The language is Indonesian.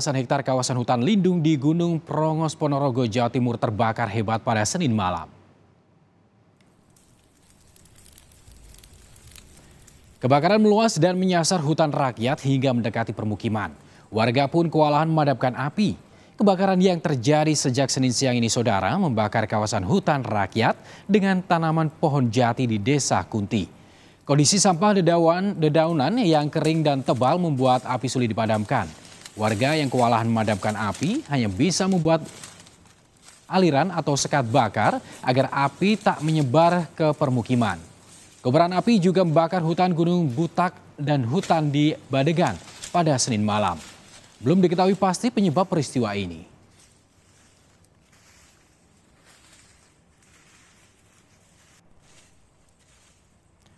Belasan hektar kawasan hutan lindung di Gunung Prongos Ponorogo, Jawa Timur terbakar hebat pada Senin malam. Kebakaran meluas dan menyasar hutan rakyat hingga mendekati permukiman. Warga pun kewalahan memadamkan api. Kebakaran yang terjadi sejak Senin siang ini saudara membakar kawasan hutan rakyat dengan tanaman pohon jati di desa Kunti. Kondisi sampah dedaunan yang kering dan tebal membuat api sulit dipadamkan. Warga yang kewalahan memadamkan api hanya bisa membuat aliran atau sekat bakar agar api tak menyebar ke permukiman. Kobaran api juga membakar hutan Gunung Butak dan hutan di Badegan pada Senin malam. Belum diketahui pasti penyebab peristiwa ini.